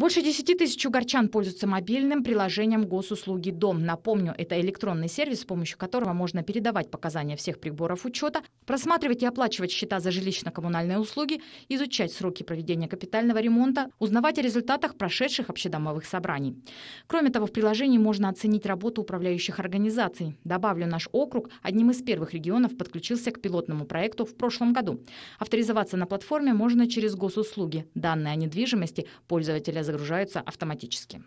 Больше 10 тысяч угорчан пользуются мобильным приложением госуслуги «Дом». Напомню, это электронный сервис, с помощью которого можно передавать показания всех приборов учета, просматривать и оплачивать счета за жилищно-коммунальные услуги, изучать сроки проведения капитального ремонта, узнавать о результатах прошедших общедомовых собраний. Кроме того, в приложении можно оценить работу управляющих организаций. Добавлю, наш округ одним из первых регионов подключился к пилотному проекту в прошлом году. Авторизоваться на платформе можно через госуслуги. Данные о недвижимости пользователя загружаются автоматически.